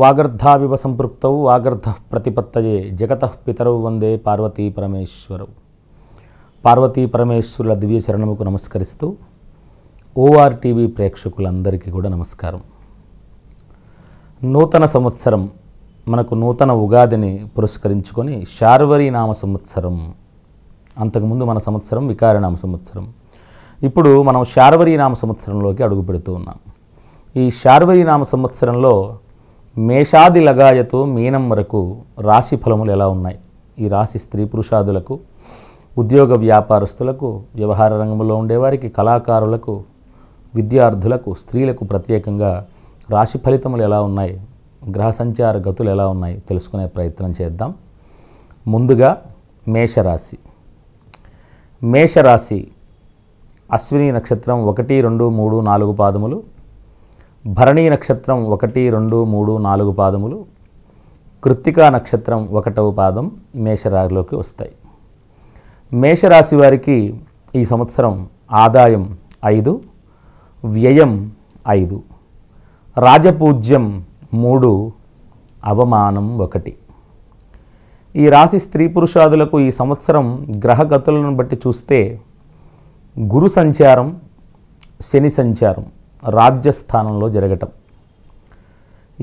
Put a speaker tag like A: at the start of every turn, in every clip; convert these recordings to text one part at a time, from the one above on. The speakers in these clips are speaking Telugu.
A: వాగర్ధావివ సంపృక్తౌ వాగర్ధ ప్రతిపత్తయే జగత పితరౌ వందే పార్వతీ పరమేశ్వరవు పార్వతీ పరమేశ్వరుల దివ్య చరణముకు నమస్కరిస్తూ ఓఆర్టీవీ ప్రేక్షకులందరికీ కూడా నమస్కారం నూతన సంవత్సరం మనకు నూతన ఉగాదిని పురస్కరించుకొని శార్వరి నామ సంవత్సరం అంతకుముందు మన సంవత్సరం వికారనామ సంవత్సరం ఇప్పుడు మనం శార్వరి నామ సంవత్సరంలోకి అడుగు పెడుతూ ఉన్నాం ఈ శార్వరి నామ సంవత్సరంలో మేషాది లగాయతో మీనం వరకు రాశి ఫలములు ఎలా ఉన్నాయి ఈ రాశి స్త్రీ పురుషాదులకు ఉద్యోగ వ్యాపారస్తులకు వ్యవహార రంగంలో ఉండేవారికి కళాకారులకు విద్యార్థులకు స్త్రీలకు ప్రత్యేకంగా రాశి ఫలితములు ఎలా ఉన్నాయి గ్రహ సంచార గతులు ఎలా ఉన్నాయి తెలుసుకునే ప్రయత్నం చేద్దాం ముందుగా మేషరాశి మేషరాశి అశ్విని నక్షత్రం ఒకటి రెండు మూడు నాలుగు పాదములు భరణీ నక్షత్రం ఒకటి రెండు మూడు నాలుగు పాదములు కృత్తికా నక్షత్రం ఒకటవ పాదం మేషరాశిలోకి వస్తాయి మేషరాశి వారికి ఈ సంవత్సరం ఆదాయం ఐదు వ్యయం ఐదు రాజపూజ్యం మూడు అవమానం ఒకటి ఈ రాశి స్త్రీ పురుషాదులకు ఈ సంవత్సరం గ్రహగతులను బట్టి చూస్తే గురు సంచారం శని సంచారం రాజ్యస్థానంలో జరగటం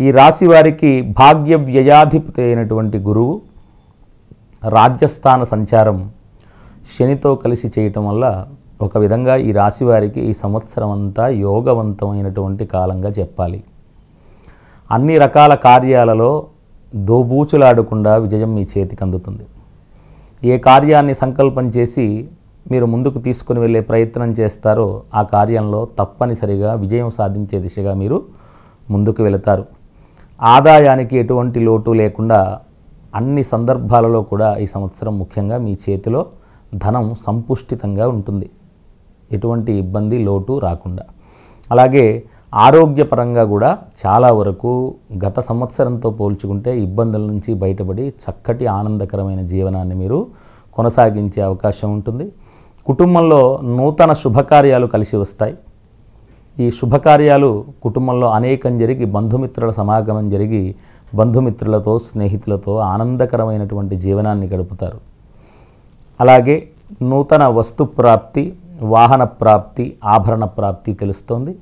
A: ఈ రాశి వారికి భాగ్య వ్యయాధిపతి అయినటువంటి గురువు రాజ్యస్థాన సంచారం శనితో కలిసి చేయటం వల్ల ఒక విధంగా ఈ రాశి వారికి ఈ సంవత్సరం అంతా యోగవంతమైనటువంటి కాలంగా చెప్పాలి అన్ని రకాల కార్యాలలో దోబూచులాడకుండా విజయం మీ చేతికి అందుతుంది ఏ కార్యాన్ని సంకల్పం చేసి మీరు ముందుకు తీసుకుని వెళ్ళే ప్రయత్నం చేస్తారో ఆ కార్యంలో తప్పనిసరిగా విజయం సాధించే దిశగా మీరు ముందుకు వెళతారు ఆదాయానికి ఎటువంటి లోటు లేకుండా అన్ని సందర్భాలలో కూడా ఈ సంవత్సరం ముఖ్యంగా మీ చేతిలో ధనం సంపుష్టితంగా ఉంటుంది ఎటువంటి ఇబ్బంది లోటు రాకుండా అలాగే ఆరోగ్యపరంగా కూడా చాలా వరకు గత సంవత్సరంతో పోల్చుకుంటే ఇబ్బందుల నుంచి బయటపడి చక్కటి ఆనందకరమైన జీవనాన్ని మీరు కొనసాగించే అవకాశం ఉంటుంది కుటుంబంలో నూతన శుభకార్యాలు కలిసి వస్తాయి ఈ శుభకార్యాలు కుటుంబంలో అనేకం జరిగి బంధుమిత్రుల సమాగమం జరిగి బంధుమిత్రులతో స్నేహితులతో ఆనందకరమైనటువంటి జీవనాన్ని గడుపుతారు అలాగే నూతన వస్తు ప్రాప్తి వాహన ప్రాప్తి ఆభరణ ప్రాప్తి తెలుస్తోంది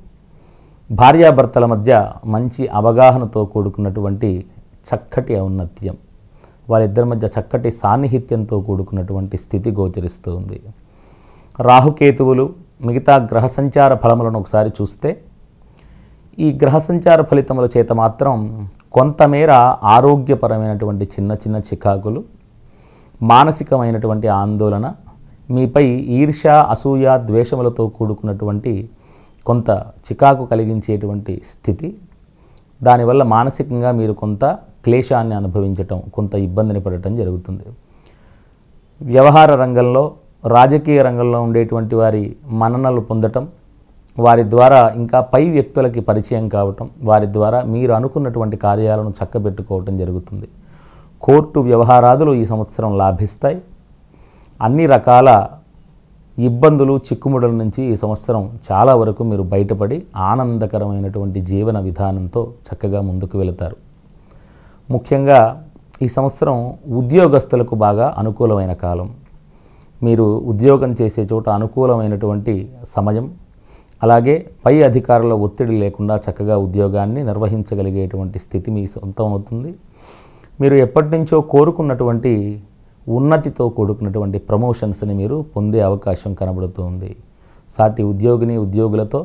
A: భార్యాభర్తల మధ్య మంచి అవగాహనతో కూడుకున్నటువంటి చక్కటి ఔన్నత్యం వారిద్దరి మధ్య చక్కటి సాన్నిహిత్యంతో కూడుకున్నటువంటి స్థితి గోచరిస్తుంది రాహుకేతువులు మిగతా గ్రహ సంచార ఫలములను ఒకసారి చూస్తే ఈ గ్రహ సంచార ఫలితముల చేత మాత్రం కొంతమేర ఆరోగ్యపరమైనటువంటి చిన్న చిన్న చికాకులు మానసికమైనటువంటి ఆందోళన మీపై ఈర్ష అసూయ ద్వేషములతో కూడుకున్నటువంటి కొంత చికాకు కలిగించేటువంటి స్థితి దానివల్ల మానసికంగా మీరు కొంత క్లేశాన్ని అనుభవించటం కొంత ఇబ్బందిని పడటం జరుగుతుంది వ్యవహార రంగంలో రాజకీయ రంగంలో ఉండేటువంటి వారి మన్ననలు పొందటం వారి ద్వారా ఇంకా పై వ్యక్తులకి పరిచయం కావటం వారి ద్వారా మీరు అనుకున్నటువంటి కార్యాలను చక్కబెట్టుకోవటం జరుగుతుంది కోర్టు వ్యవహారాదులు ఈ సంవత్సరం లాభిస్తాయి అన్ని రకాల ఇబ్బందులు చిక్కుముడల నుంచి ఈ సంవత్సరం చాలా వరకు మీరు బయటపడి ఆనందకరమైనటువంటి జీవన విధానంతో చక్కగా ముందుకు వెళతారు ముఖ్యంగా ఈ సంవత్సరం ఉద్యోగస్తులకు బాగా అనుకూలమైన కాలం మీరు ఉద్యోగం చేసే చోట అనుకూలమైనటువంటి సమయం అలాగే పై అధికారుల ఒత్తిడి లేకుండా చక్కగా ఉద్యోగాన్ని నిర్వహించగలిగేటువంటి స్థితి మీ సొంతం అవుతుంది మీరు ఎప్పటి నుంచో కోరుకున్నటువంటి ఉన్నతితో కూడుకున్నటువంటి ప్రమోషన్స్ని మీరు పొందే అవకాశం కనబడుతుంది సాటి ఉద్యోగిని ఉద్యోగులతో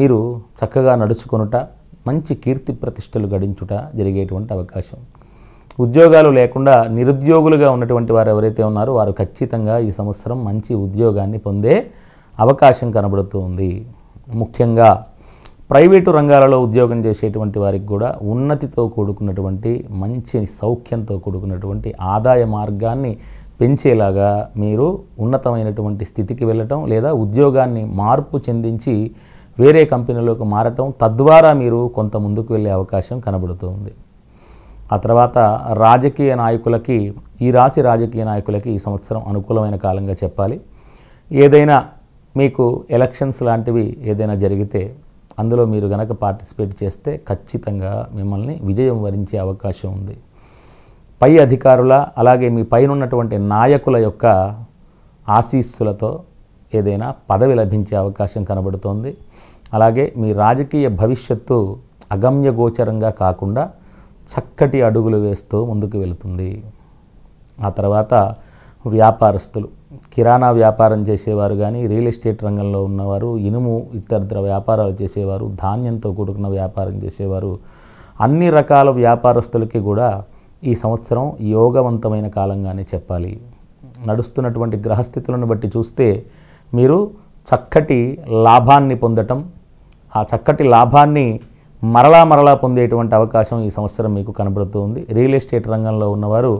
A: మీరు చక్కగా నడుచుకొనుట మంచి కీర్తి ప్రతిష్టలు గడించుట జరిగేటువంటి అవకాశం ఉద్యోగాలు లేకుండా నిరుద్యోగులుగా ఉన్నటువంటి వారు ఎవరైతే ఉన్నారో వారు ఖచ్చితంగా ఈ సంవత్సరం మంచి ఉద్యోగాన్ని పొందే అవకాశం కనబడుతూ ఉంది ముఖ్యంగా ప్రైవేటు రంగాలలో ఉద్యోగం చేసేటువంటి వారికి కూడా ఉన్నతితో కూడుకున్నటువంటి మంచి సౌఖ్యంతో కూడుకున్నటువంటి ఆదాయ మార్గాన్ని పెంచేలాగా మీరు ఉన్నతమైనటువంటి స్థితికి వెళ్ళటం లేదా ఉద్యోగాన్ని మార్పు చెందించి వేరే కంపెనీలోకి మారటం తద్వారా మీరు కొంత ముందుకు వెళ్ళే అవకాశం కనబడుతూ ఆ తర్వాత రాజకీయ నాయకులకి ఈ రాశి రాజకీయ నాయకులకి ఈ సంవత్సరం అనుకూలమైన కాలంగా చెప్పాలి ఏదైనా మీకు ఎలక్షన్స్ లాంటివి ఏదైనా జరిగితే అందులో మీరు గనక పార్టిసిపేట్ చేస్తే ఖచ్చితంగా మిమ్మల్ని విజయం వరించే అవకాశం ఉంది పై అధికారుల అలాగే మీ పైన ఉన్నటువంటి నాయకుల యొక్క ఆశీస్సులతో ఏదైనా పదవి లభించే అవకాశం కనబడుతోంది అలాగే మీ రాజకీయ భవిష్యత్తు అగమ్యగోచరంగా కాకుండా చక్కటి అడుగులు వేస్తూ ముందుకు వెళుతుంది ఆ తర్వాత వ్యాపారస్తులు కిరాణా వ్యాపారం చేసేవారు కానీ రియల్ ఎస్టేట్ రంగంలో ఉన్నవారు ఇనుము ఇతరతర వ్యాపారాలు చేసేవారు ధాన్యంతో కూడుకున్న వ్యాపారం చేసేవారు అన్ని రకాల వ్యాపారస్తులకి కూడా ఈ సంవత్సరం యోగవంతమైన కాలంగానే చెప్పాలి నడుస్తున్నటువంటి గ్రహస్థితులను బట్టి చూస్తే మీరు చక్కటి లాభాన్ని పొందటం ఆ చక్కటి లాభాన్ని మరలా మరలా పొందేటువంటి అవకాశం ఈ సంవత్సరం మీకు కనబడుతూ ఉంది రియల్ ఎస్టేట్ రంగంలో ఉన్నవారు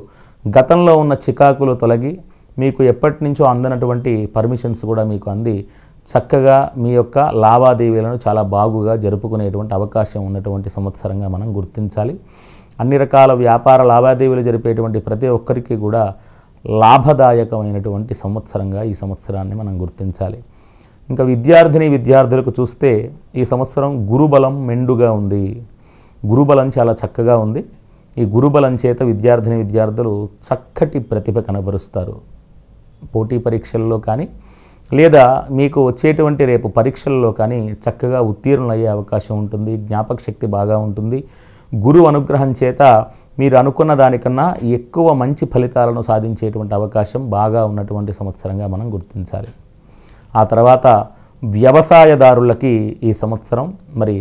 A: గతంలో ఉన్న చికాకులు తొలగి మీకు ఎప్పటి నుంచో అందనటువంటి పర్మిషన్స్ కూడా మీకు అంది చక్కగా మీ యొక్క లావాదేవీలను చాలా బాగుగా జరుపుకునేటువంటి అవకాశం ఉన్నటువంటి సంవత్సరంగా మనం గుర్తించాలి అన్ని రకాల వ్యాపార లావాదేవీలు జరిపేటువంటి ప్రతి ఒక్కరికి కూడా లాభదాయకమైనటువంటి సంవత్సరంగా ఈ సంవత్సరాన్ని మనం గుర్తించాలి ఇంకా విద్యార్థిని విద్యార్థులకు చూస్తే ఈ సంవత్సరం గురుబలం మెండుగా ఉంది గురుబలం చాలా చక్కగా ఉంది ఈ గురుబలం చేత విద్యార్థిని విద్యార్థులు చక్కటి ప్రతిభ కనబరుస్తారు పోటీ పరీక్షల్లో కానీ లేదా మీకు వచ్చేటువంటి రేపు పరీక్షల్లో కానీ చక్కగా ఉత్తీర్ణులయ్యే అవకాశం ఉంటుంది జ్ఞాపక శక్తి బాగా ఉంటుంది గురు అనుగ్రహం చేత మీరు అనుకున్న దానికన్నా ఎక్కువ మంచి ఫలితాలను సాధించేటువంటి అవకాశం బాగా ఉన్నటువంటి సంవత్సరంగా మనం గుర్తించాలి ఆ తర్వాత వ్యవసాయదారులకి ఈ సంవత్సరం మరి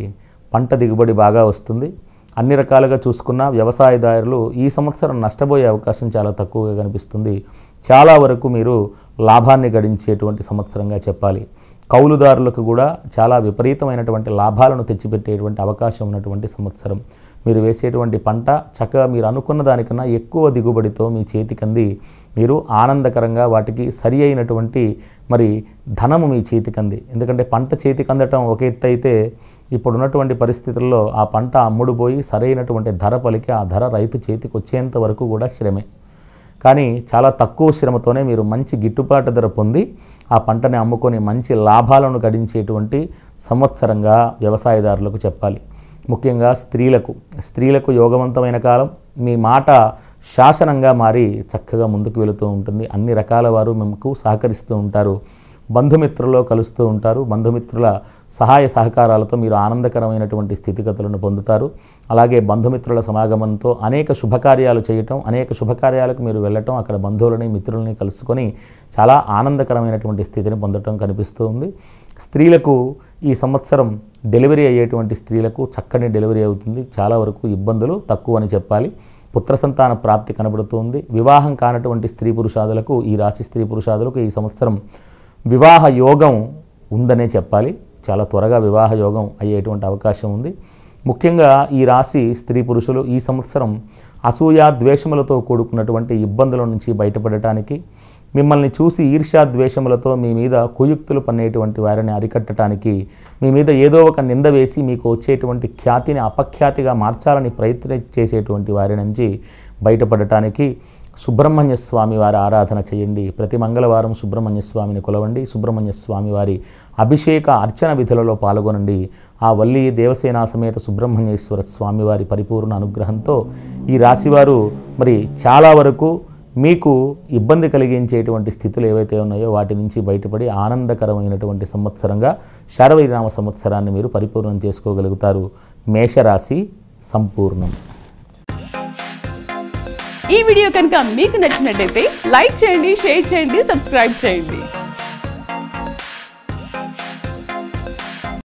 A: పంట దిగుబడి బాగా వస్తుంది అన్ని రకాలుగా చూసుకున్న వ్యవసాయదారులు ఈ సంవత్సరం నష్టపోయే అవకాశం చాలా తక్కువగా కనిపిస్తుంది చాలా వరకు మీరు లాభాన్ని గడించేటువంటి సంవత్సరంగా చెప్పాలి కౌలుదారులకు కూడా చాలా విపరీతమైనటువంటి లాభాలను తెచ్చిపెట్టేటువంటి అవకాశం ఉన్నటువంటి సంవత్సరం మీరు వేసేటువంటి పంట చక్కగా మీరు అనుకున్న దానికన్నా ఎక్కువ దిగుబడితో మీ చేతికంది మీరు ఆనందకరంగా వాటికి సరి అయినటువంటి మరి ధనము మీ చేతికంది ఎందుకంటే పంట చేతికి అందటం ఒక ఎత్తు అయితే ఇప్పుడున్నటువంటి పరిస్థితుల్లో ఆ పంట అమ్ముడుపోయి సరైనటువంటి ధర పలికి ఆ ధర రైతు చేతికి వచ్చేంత వరకు కూడా శ్రమే కానీ చాలా తక్కువ శ్రమతోనే మీరు మంచి గిట్టుబాటు ధర పొంది ఆ పంటని అమ్ముకొని మంచి లాభాలను గడించేటువంటి సంవత్సరంగా వ్యవసాయదారులకు చెప్పాలి ముఖ్యంగా స్త్రీలకు స్త్రీలకు యోగవంతమైన కాలం మీ మాట శాసనంగా మారి చక్కగా ముందుకు వెళుతూ ఉంటుంది అన్ని రకాల వారు మీకు సహకరిస్తూ ఉంటారు బంధుమిత్రుల్లో కలుస్తూ ఉంటారు బంధుమిత్రుల సహాయ సహకారాలతో మీరు ఆనందకరమైనటువంటి స్థితిగతులను పొందుతారు అలాగే బంధుమిత్రుల సమాగమంతో అనేక శుభకార్యాలు చేయటం అనేక శుభకార్యాలకు మీరు వెళ్ళటం అక్కడ బంధువులని మిత్రులని కలుసుకొని చాలా ఆనందకరమైనటువంటి స్థితిని పొందటం కనిపిస్తూ ఉంది స్త్రీలకు ఈ సంవత్సరం డెలివరీ అయ్యేటువంటి స్త్రీలకు చక్కని డెలివరీ అవుతుంది చాలా వరకు ఇబ్బందులు తక్కువ అని చెప్పాలి పుత్ర సంతాన ప్రాప్తి కనబడుతుంది వివాహం కానటువంటి స్త్రీ పురుషాదులకు ఈ రాశి స్త్రీ పురుషాదులకు ఈ సంవత్సరం వివాహ యోగం ఉందనే చెప్పాలి చాలా త్వరగా వివాహ యోగం అయ్యేటువంటి అవకాశం ఉంది ముఖ్యంగా ఈ రాశి స్త్రీ పురుషులు ఈ సంవత్సరం అసూయ ద్వేషములతో కూడుకున్నటువంటి ఇబ్బందుల నుంచి బయటపడటానికి మిమ్మల్ని చూసి ఈర్ష్యా ద్వేషములతో మీ మీద కుయుక్తులు పన్నేటువంటి వారిని అరికట్టడానికి మీ మీద ఏదో ఒక నింద వేసి మీకు వచ్చేటువంటి ఖ్యాతిని అపఖ్యాతిగా మార్చాలని ప్రయత్నం చేసేటువంటి వారి నుంచి బయటపడటానికి సుబ్రహ్మణ్య స్వామి వారి ఆరాధన చేయండి ప్రతి మంగళవారం సుబ్రహ్మణ్య స్వామిని కొలవండి సుబ్రహ్మణ్య స్వామి వారి అభిషేక అర్చన విధులలో పాల్గొనండి ఆ వల్లి దేవసేనా సమేత సుబ్రహ్మణ్యేశ్వర స్వామివారి పరిపూర్ణ అనుగ్రహంతో ఈ రాశివారు మరి చాలా వరకు మీకు ఇబ్బంది కలిగించేటువంటి స్థితులు ఏవైతే ఉన్నాయో వాటి నుంచి బయటపడి ఆనందకరమైనటువంటి సంవత్సరంగా శారవీరామ సంవత్సరాన్ని మీరు పరిపూర్ణం చేసుకోగలుగుతారు మేషరాశి సంపూర్ణం ఈ వీడియో కనుక మీకు నచ్చినట్టయితే లైక్ చేయండి షేర్ చేయండి సబ్స్క్రైబ్ చేయండి